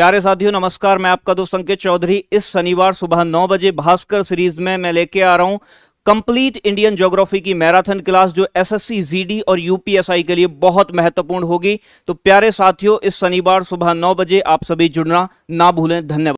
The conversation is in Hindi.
प्यारे साथियों नमस्कार मैं आपका दोस्त संकेत चौधरी इस शनिवार सुबह नौ बजे भास्कर सीरीज में मैं लेके आ रहा हूं कंप्लीट इंडियन ज्योग्राफी की मैराथन क्लास जो एसएससी जीडी और यूपीएसआई के लिए बहुत महत्वपूर्ण होगी तो प्यारे साथियों इस शनिवार सुबह नौ बजे आप सभी जुड़ना ना भूलें धन्यवाद